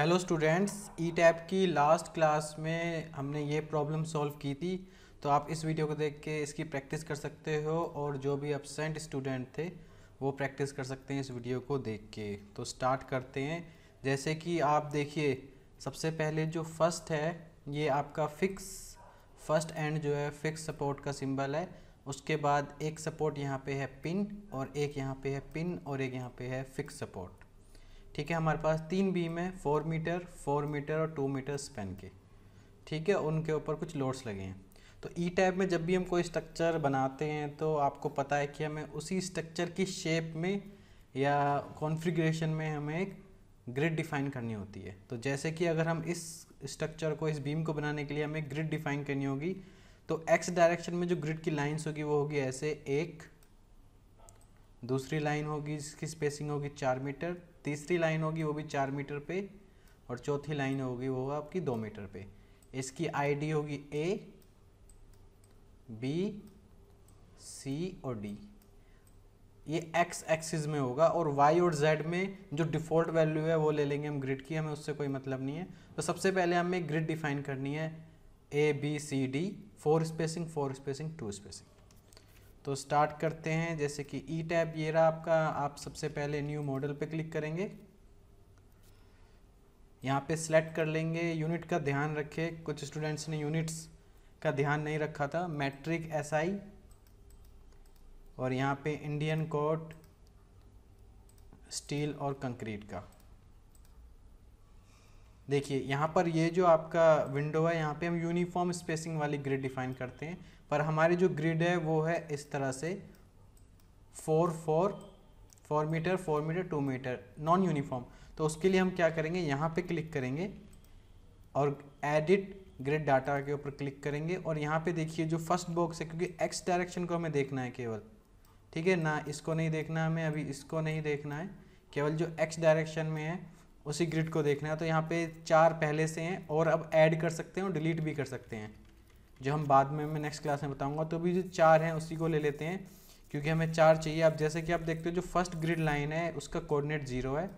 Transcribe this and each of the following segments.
hello students ETABS की last class में हमने ये प्रॉब्लम सॉल्व की थी तो आप इस वीडियो को देख के इसकी प्रैक्टिस कर सकते हो और जो भी एबसेंट स्टूडेंट थे वो प्रैक्टिस कर सकते हैं इस वीडियो को देख के तो स्टार्ट करते हैं जैसे कि आप देखिए सबसे पहले जो फर्स्ट है ये आपका फिक्स फर्स्ट एंड जो है फिक्स सपोर्ट का सिंबल है उसके बाद एक सपोर्ट यहाँ पे है पिन और एक यहाँ पे है पिन और एक यहाँ पे है फिक्स सपोर्ट ठीक है हमारे पास तीन बीम है फोर मीटर फोर मीटर और टू मीटर स्पेन के ठीक है उनके ऊपर कुछ लोड्स लगे हैं तो ई e टाइप में जब भी हम कोई स्ट्रक्चर बनाते हैं तो आपको पता है कि हमें उसी स्ट्रक्चर की शेप में या कॉन्फ़िगरेशन में हमें एक ग्रिड डिफाइन करनी होती है तो जैसे कि अगर हम इस स्ट्रक्चर को इस बीम को बनाने के लिए हमें ग्रिड डिफाइन करनी होगी तो एक्स डायरेक्शन में जो ग्रिड की लाइन्स होगी वो होगी ऐसे एक दूसरी लाइन होगी जिसकी स्पेसिंग होगी चार मीटर तीसरी लाइन होगी वो भी चार मीटर पे और चौथी लाइन होगी वो आपकी दो मीटर पे इसकी आईडी होगी ए बी सी और डी ये एक्स एक्सिस में होगा और वाई और जेड में जो डिफ़ॉल्ट वैल्यू है वो ले लेंगे हम ग्रिड की हमें उससे कोई मतलब नहीं है तो सबसे पहले हमें ग्रिड डिफाइन करनी है A B C D four spacing four spacing two spacing तो स्टार्ट करते हैं जैसे कि ई टैब ये रहा आपका आप सबसे पहले न्यू मॉडल पे क्लिक करेंगे यहाँ पे सिलेक्ट कर लेंगे यूनिट का ध्यान रखें कुछ स्टूडेंट्स ने यूनिट्स का ध्यान नहीं रखा था मैट्रिक एसआई और यहाँ पे इंडियन कोट स्टील और कंक्रीट का देखिए यहाँ पर ये जो आपका विंडो है यहाँ पे हम यूनिफॉर्म स्पेसिंग वाली ग्रिड डिफाइन करते हैं पर हमारी जो ग्रिड है वो है इस तरह से four four four metre four metre two metre non uniform तो उसके लिए हम क्या करेंगे यहाँ पे क्लिक करेंगे और एडिट ग्रिड डाटा के ऊपर क्लिक करेंगे और यहाँ पे देखिए जो फर्स्ट बॉक्स है क्योंकि एक्स डायरेक्शन को हमें देखना है केवल ठीक है ना इसको नहीं देखना हमें अभी इसको नहीं देखना है केवल जो एक्स डायरेक्शन में है उसी ग्रिड को देखना है तो यहाँ पे चार पहले से हैं और अब ऐड कर सकते हैं और डिलीट भी कर सकते हैं जो हम बाद में मैं नेक्स्ट क्लास में बताऊंगा तो भी जो चार हैं उसी को ले लेते हैं क्योंकि हमें चार चाहिए अब जैसे कि आप देखते हो जो फर्स्ट ग्रिड लाइन है उसका कोऑर्डिनेट जीरो है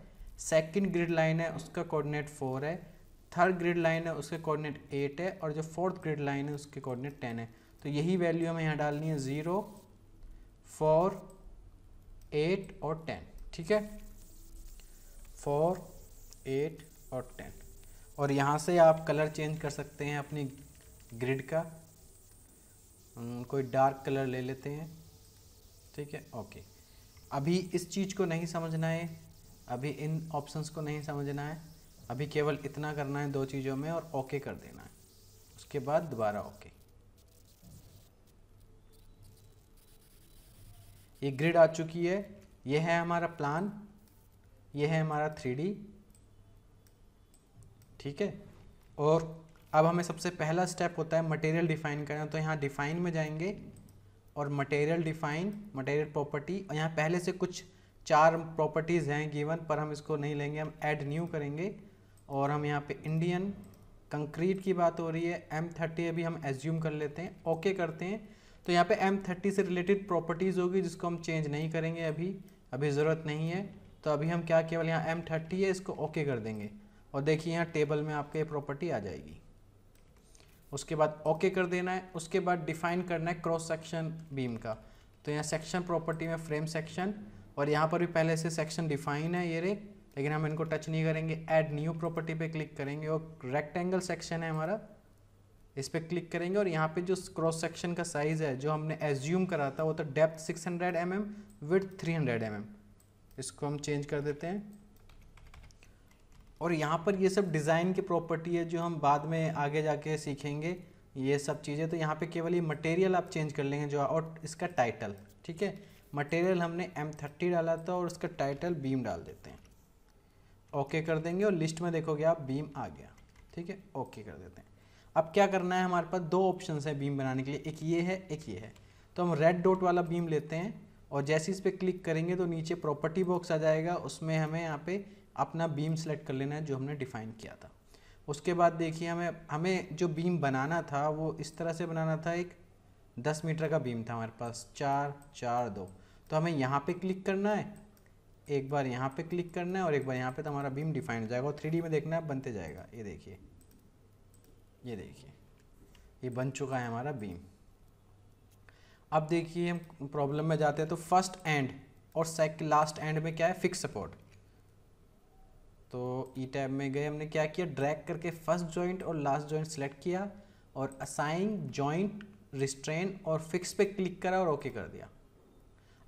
सेकंड ग्रिड लाइन है उसका कोऑर्डिनेट फोर है थर्ड ग्रिड लाइन है उसके कोऑर्डिनेट एट है और जो फोर्थ ग्रिड लाइन है उसके कोऑर्डिनेट टेन है तो यही वैल्यू हमें यहाँ डालनी है ज़ीरो फोर एट और टेन ठीक है फोर एट और टेन और यहाँ से आप कलर चेंज कर सकते हैं अपनी ग्रिड का कोई डार्क कलर ले लेते हैं ठीक है ओके अभी इस चीज़ को नहीं समझना है अभी इन ऑप्शंस को नहीं समझना है अभी केवल इतना करना है दो चीज़ों में और ओके कर देना है उसके बाद दोबारा ओके ये ग्रिड आ चुकी है ये है हमारा प्लान ये है हमारा थ्री ठीक है और अब हमें सबसे पहला स्टेप होता है मटेरियल डिफाइन करना तो यहाँ डिफाइन में जाएंगे और मटेरियल डिफाइन मटेरियल प्रॉपर्टी और यहाँ पहले से कुछ चार प्रॉपर्टीज़ हैं गिवन पर हम इसको नहीं लेंगे हम ऐड न्यू करेंगे और हम यहाँ पे इंडियन कंक्रीट की बात हो रही है एम थर्टी अभी हम एज्यूम कर लेते हैं ओके okay करते हैं तो यहाँ पे एम थर्टी से रिलेटेड प्रॉपर्टीज़ होगी जिसको हम चेंज नहीं करेंगे अभी अभी ज़रूरत नहीं है तो अभी हम क्या केवल यहाँ एम थर्टी है इसको ओके okay कर देंगे और देखिए यहाँ टेबल में आपके प्रॉपर्टी आ जाएगी उसके बाद ओके कर देना है उसके बाद डिफाइन करना है क्रॉस सेक्शन बीम का तो यहाँ सेक्शन प्रॉपर्टी में फ्रेम सेक्शन और यहाँ पर भी पहले से सेक्शन डिफाइन है ये रे लेकिन हम इनको टच नहीं करेंगे ऐड न्यू प्रॉपर्टी पे क्लिक करेंगे और रेक्टेंगल सेक्शन है हमारा इस पर क्लिक करेंगे और यहाँ पे जो क्रॉस सेक्शन का साइज़ है जो हमने एज्यूम करा था वो तो depth 600 hundred M M with three hundred इसको हम चेंज कर देते हैं और यहाँ पर ये सब डिज़ाइन की प्रॉपर्टी है जो हम बाद में आगे जाके सीखेंगे ये सब चीज़ें तो यहाँ पे केवल ये मटेरियल आप चेंज कर लेंगे जो और इसका टाइटल ठीक है मटेरियल हमने एम थर्टी डाला था और उसका टाइटल बीम डाल देते हैं ओके कर देंगे और लिस्ट में देखोगे आप बीम आ गया ठीक है ओके कर देते हैं अब क्या करना है हमारे पास दो ऑप्शन है बीम बनाने के लिए एक ये है एक ये है तो हम रेड डोट वाला बीम लेते हैं और जैसे इस पर क्लिक करेंगे तो नीचे प्रॉपर्टी बॉक्स आ जाएगा उसमें हमें यहाँ पे अपना बीम सेलेक्ट कर लेना है जो हमने डिफ़ाइन किया था उसके बाद देखिए हमें हमें जो बीम बनाना था वो इस तरह से बनाना था एक दस मीटर का बीम था हमारे पास चार चार दो तो हमें यहाँ पे क्लिक करना है एक बार यहाँ पे क्लिक करना है और एक बार यहाँ पे तो हमारा बीम डिफाइन हो जाएगा और थ्री में देखना है बनते जाएगा ये देखिए ये देखिए ये बन चुका है हमारा बीम अब देखिए हम प्रॉब्लम में जाते हैं तो फर्स्ट एंड और सेक लास्ट एंड में क्या है फिक्स सपोर्ट तो ई e टैब में गए हमने क्या किया ड्रैग करके फर्स्ट जॉइंट और लास्ट जॉइंट सेलेक्ट किया और असाइन जॉइंट रिस्ट्रेन और फिक्स पे क्लिक करा और ओके कर दिया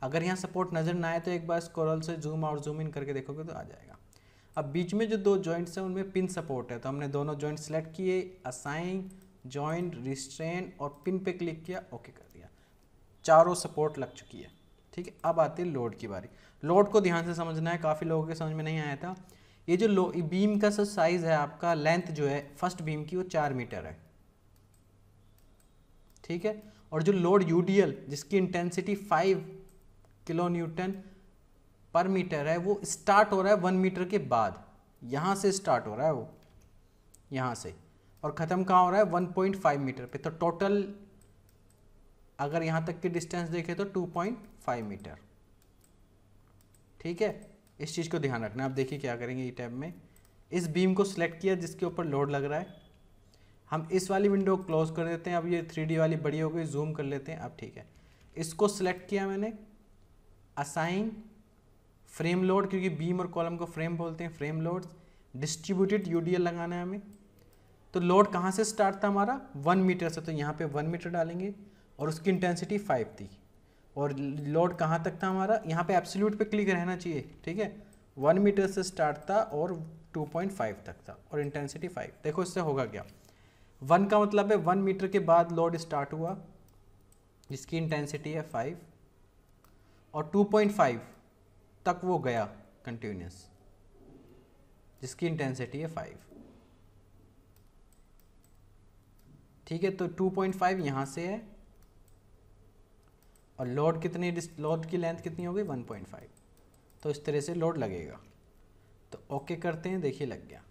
अगर यहाँ सपोर्ट नज़र ना आए तो एक बार स्क्रॉल से जूम और जूम इन करके देखोगे तो आ जाएगा अब बीच में जो दो जॉइंट्स हैं उनमें पिन सपोर्ट है तो हमने दोनों जॉइंट सेलेक्ट किए असाइन जॉइंट रिस्ट्रेन और पिन पे क्लिक किया ओके कर दिया चारों सपोर्ट लग चुकी है ठीक है अब आती है लोड की बारी लोड को ध्यान से समझना है काफ़ी लोगों के समझ में नहीं आया था ये जो लो बीम का सर साइज़ है आपका लेंथ जो है फर्स्ट बीम की वो चार मीटर है ठीक है और जो लोड यूडीएल जिसकी intensity five kilo newton per metre है वो स्टार्ट हो रहा है वन मीटर के बाद यहाँ से स्टार्ट हो रहा है वो यहाँ से और ख़त्म कहाँ हो रहा है वन पॉइंट फाइव मीटर पे तो टोटल अगर यहाँ तक की डिस्टेंस देखें तो टू पॉइंट फाइव मीटर ठीक है इस चीज़ को ध्यान रखना आप देखिए क्या करेंगे ई टैब में इस बीम को सिलेक्ट किया जिसके ऊपर लोड लग रहा है हम इस वाली विंडो क्लोज कर देते हैं अब ये थ्री वाली बड़ी हो गई जूम कर लेते हैं अब ठीक है इसको सिलेक्ट किया मैंने असाइन फ्रेम लोड क्योंकि बीम और कॉलम को फ्रेम बोलते हैं फ्रेम लोड डिस्ट्रीब्यूटेड यू लगाना है हमें तो लोड कहाँ से स्टार्ट था हमारा वन मीटर से तो यहाँ पे वन मीटर डालेंगे और उसकी इंटेंसिटी फाइव थी और लोड कहाँ तक था हमारा यहाँ पे एब्सोल्यूट पे क्लिक रहना चाहिए ठीक है वन मीटर से स्टार्ट था और 2.5 तक था और इंटेंसिटी 5 देखो इससे होगा क्या वन का मतलब है वन मीटर के बाद लोड स्टार्ट हुआ जिसकी इंटेंसिटी है 5 और 2.5 तक वो गया कंटिन्यूस जिसकी इंटेंसिटी है 5 ठीक है तो 2.5 पॉइंट यहाँ से है और लोड कितनी लोड की लेंथ कितनी होगी 1.5 तो इस तरह से लोड लगेगा तो ओके करते हैं देखिए लग गया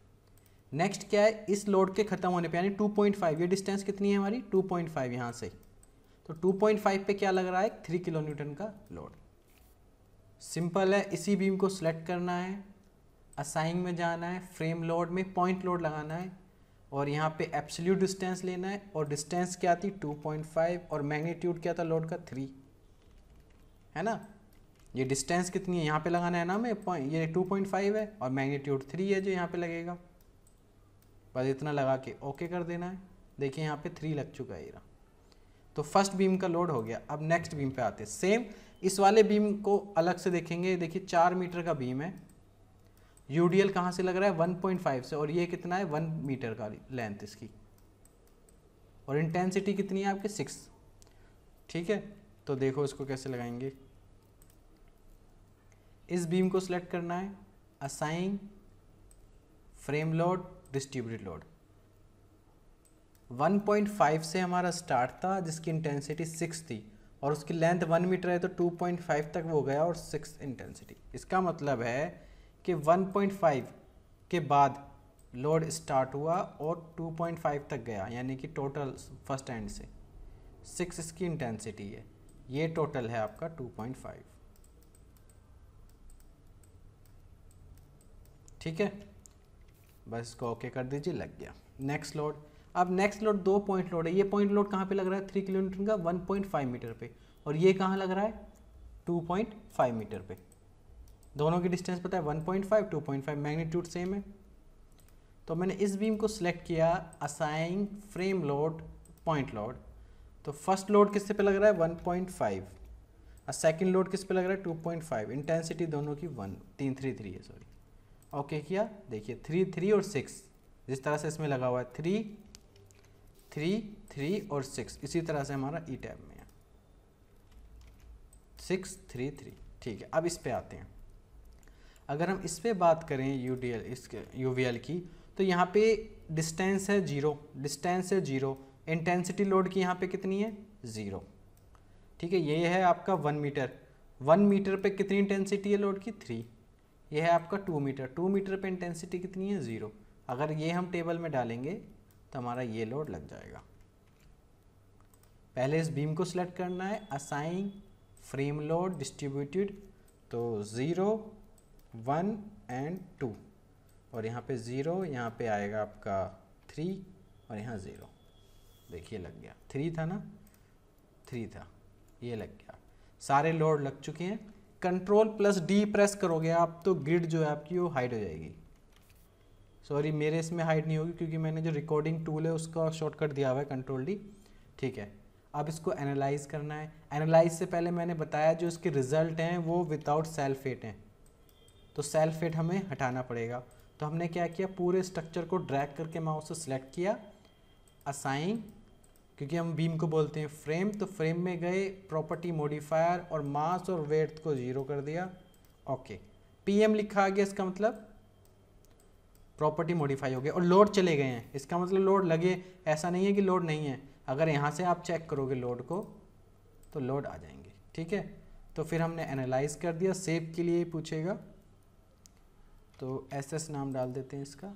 नेक्स्ट क्या है इस लोड के ख़त्म होने पे यानी 2.5 ये डिस्टेंस कितनी है हमारी 2.5 पॉइंट यहाँ से तो 2.5 पे क्या लग रहा है थ्री किलो न्यूटन का लोड सिंपल है इसी बीम को सिलेक्ट करना है असाइंग में जाना है फ्रेम लोड में पॉइंट लोड लगाना है और यहाँ पे एब्सोल्यूट डिस्टेंस लेना है और डिस्टेंस क्या थी 2.5 और मैग्नीट्यूड क्या था लोड का है ना ये डिस्टेंस कितनी है यहाँ पे लगाना है ना हमें ये टू पॉइंट फाइव है और मैग्नीट्यूड थ्री है जो यहाँ पे लगेगा बस इतना लगा के ओके कर देना है देखिए यहाँ पे थ्री लग चुका है इरा तो फर्स्ट बीम का लोड हो गया अब नेक्स्ट बीम पे आते हैं सेम इस वाले बीम को अलग से देखेंगे देखिए चार मीटर का बीम है यू डी एल कहाँ से लग रहा है वन पॉइंट फाइव से और ये कितना है वन मीटर का लेंथ इसकी और इंटेंसिटी कितनी है आपकी सिक्स ठीक है तो देखो इसको कैसे लगाएंगे इस बीम को सिलेक्ट करना है assign frame load distributed load 1.5 से हमारा स्टार्ट था जिसकी इंटेंसिटी 6 थी और उसकी लेंथ 1 मीटर है तो 2.5 तक वो गया और 6 इंटेंसिटी इसका मतलब है कि 1.5 के बाद लोड स्टार्ट हुआ और 2.5 तक गया यानी कि टोटल फर्स्ट एंड से 6 इसकी इंटेंसिटी है ये टोटल है आपका 2.5 ठीक है बस इसको ओके कर दीजिए लग गया नेक्स्ट लोड अब नेक्स्ट लोड दो पॉइंट लोड है ये पॉइंट लोड कहाँ पे लग रहा है थ्री किलोमीटर का 1.5 मीटर पे और ये कहाँ लग रहा है 2.5 मीटर पे दोनों की डिस्टेंस पता है 1.5 2.5 मैग्नीट्यूड सेम है तो मैंने इस बीम को सिलेक्ट किया असाइंग फ्रेम लोड पॉइंट लोड तो फर्स्ट लोड किससे पे लग रहा है वन पॉइंट फाइव और सेकेंड लोड किस पे लग रहा है टू पॉइंट फाइव इंटेंसिटी दोनों की वन तीन थ्री थ्री है सॉरी ओके किया देखिए थ्री थ्री और सिक्स जिस तरह से इसमें लगा हुआ है थ्री थ्री थ्री और सिक्स इसी तरह से हमारा ई e टैब में है सिक्स थ्री थ्री ठीक है अब इस पर आते हैं अगर हम इस पर बात करें यू डी एल इसके यू वी एल की तो यहाँ पे डिस्टेंस है जीरो डिस्टेंस है जीरो इंटेंसिटी लोड की यहाँ पे कितनी है ज़ीरो ठीक है ये है आपका वन मीटर वन मीटर पे कितनी इंटेंसिटी है लोड की थ्री ये है आपका टू मीटर टू मीटर पे इंटेंसिटी कितनी है ज़ीरो अगर ये हम टेबल में डालेंगे तो हमारा ये लोड लग जाएगा पहले इस बीम को सिलेक्ट करना है असाइन फ्रेम लोड डिस्ट्रीब्यूटेड तो ज़ीरो वन एंड टू और यहाँ पे ज़ीरो यहाँ पे आएगा आपका थ्री और यहाँ ज़ीरो देखिए लग गया थ्री था ना थ्री था ये लग गया सारे लोड लग चुके हैं कंट्रोल प्लस डी प्रेस करोगे आप तो ग्रिड जो है आपकी वो हाइड हो जाएगी सॉरी मेरे इसमें हाइड नहीं होगी क्योंकि मैंने जो रिकॉर्डिंग टूल है उसका शॉर्टकट दिया हुआ है कंट्रोल डी ठीक है अब इसको एनालाइज करना है एनालाइज से पहले मैंने बताया जो इसके रिजल्ट हैं वो विदाउट सेल्फेट हैं तो सेल्फेट हमें हटाना पड़ेगा तो हमने क्या किया पूरे स्ट्रक्चर को ड्रैग करके माउस से सिलेक्ट किया असाइन क्योंकि हम बीम को बोलते हैं फ्रेम तो फ्रेम में गए प्रॉपर्टी मॉडिफायर और मास और वेट को ज़ीरो कर दिया ओके पीएम लिखा आ गया इसका मतलब प्रॉपर्टी मॉडिफाई हो गया और लोड चले गए हैं इसका मतलब लोड लगे ऐसा नहीं है कि लोड नहीं है अगर यहाँ से आप चेक करोगे लोड को तो लोड आ जाएंगे ठीक है तो फिर हमने एनालाइज कर दिया सेव के लिए पूछेगा तो एस एस नाम डाल देते हैं इसका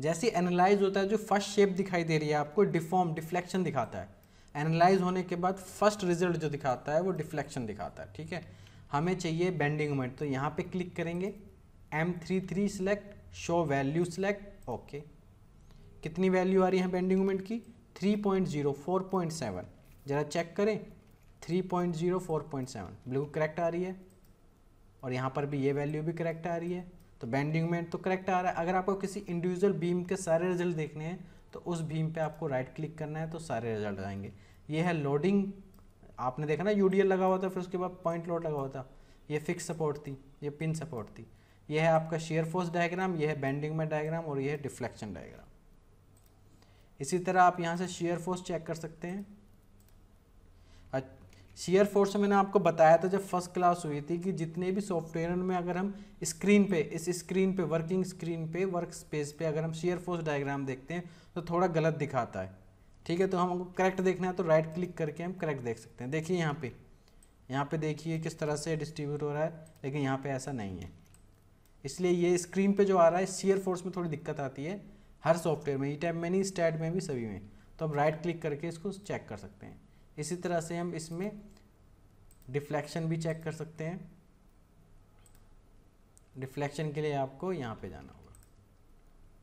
जैसे एनालाइज होता है जो फर्स्ट शेप दिखाई दे रही है आपको डिफॉर्म डिफ्लेक्शन दिखाता है एनालाइज होने के बाद फर्स्ट रिजल्ट जो दिखाता है वो डिफ्लेक्शन दिखाता है ठीक है हमें चाहिए बेंडिंग मोमेंट तो यहाँ पे क्लिक करेंगे M three three select show value select okay कितनी वैल्यू आ रही है बेंडिंग मोमेंट की three point zero four point seven ज़रा चेक करें three point zero four point seven बिल्कुल करेक्ट आ रही है और यहाँ पर भी ये वैल्यू भी करेक्ट आ रही है तो बेंडिंग मोमेंट तो करेक्ट आ रहा है अगर आपको किसी इंडिविजुअल बीम के सारे रिजल्ट देखने हैं तो उस बीम पे आपको राइट क्लिक करना है तो सारे रिजल्ट आएंगे ये है लोडिंग आपने देखा ना यू लगा हुआ था फिर उसके बाद पॉइंट लोड लगा हुआ था ये फिक्स सपोर्ट थी ये पिन सपोर्ट थी यह है आपका शेयर फोर्स डायग्राम यह है बैंडिंग में डायग्राम और यह है डिफ्लेक्शन डायग्राम इसी तरह आप यहाँ से शेयर फोर्स चेक कर सकते हैं शेयर फोर्स मैंने आपको बताया था जब फर्स्ट क्लास हुई थी कि जितने भी सॉफ्टवेयर में अगर हम स्क्रीन पे इस स्क्रीन पे वर्किंग स्क्रीन पे वर्क स्पेस पे अगर हम शेयर फोर्स डायग्राम देखते हैं तो थोड़ा गलत दिखाता है ठीक है तो हमको करेक्ट देखना है तो राइट क्लिक करके हम करेक्ट देख सकते हैं देखिए यहाँ पर यहाँ पर देखिए किस तरह से डिस्ट्रीब्यूट हो रहा है लेकिन यहाँ पर ऐसा नहीं है इसलिए ये स्क्रीन पर जो आ रहा है शेयर फोर्स में थोड़ी दिक्कत आती है हर सॉफ्टवेयर में ई टाइम में नहीं स्टैट में भी सभी में तो आप राइट क्लिक करके इसको चेक कर सकते हैं इसी तरह से हम इसमें डिफ्लेक्शन भी चेक कर सकते हैं डिफ्लेक्शन के लिए आपको यहाँ पे जाना होगा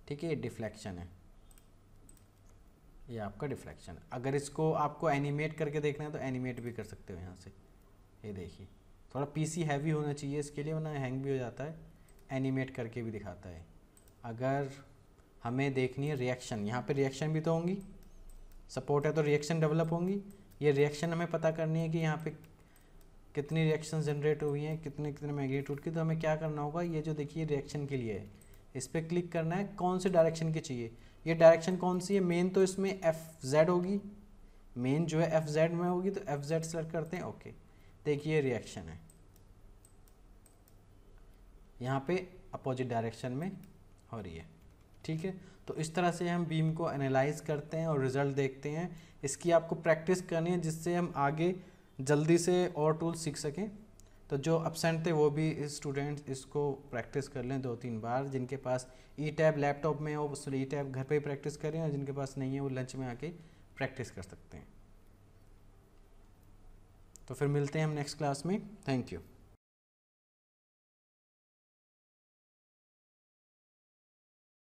ठीक है ये डिफ्लेक्शन है ये आपका डिफ्लेक्शन है अगर इसको आपको एनिमेट करके देखना है तो एनिमेट भी कर सकते हो यहाँ से ये देखिए थोड़ा पीसी हैवी होना चाहिए इसके लिए वरना हैंग भी हो जाता है एनिमेट करके भी दिखाता है अगर हमें देखनी है रिएक्शन यहाँ पे रिएक्शन भी तो होंगी सपोर्ट है तो रिएक्शन डेवलप होंगी ये रिएक्शन हमें पता करनी है कि यहाँ पे कितनी रिएक्शन जनरेट हुई हैं कितने कितने मैग्नीट्यूड की तो हमें क्या करना होगा ये जो देखिए रिएक्शन के लिए है इस पर क्लिक करना है कौन से डायरेक्शन की चाहिए ये डायरेक्शन कौन सी है मेन तो इसमें एफ जेड होगी मेन जो है एफ जेड में होगी तो एफ जेड सेलेक्ट करते हैं ओके देखिए रिएक्शन है यहाँ पे अपोजिट डायरेक्शन में हो रही है ठीक है तो इस तरह से हम बीम को एनालाइज करते हैं और रिज़ल्ट देखते हैं इसकी आपको प्रैक्टिस करनी है जिससे हम आगे जल्दी से और टूल सीख सकें तो जो अपसेंट थे वो भी स्टूडेंट्स इस इसको प्रैक्टिस कर लें दो तीन बार जिनके पास ई टैब लैपटॉप में हो उस ई टैब घर पे ही प्रैक्टिस करें और जिनके पास नहीं है वो लंच में आके प्रैक्टिस कर सकते हैं तो फिर मिलते हैं हम नेक्स्ट क्लास में थैंक यू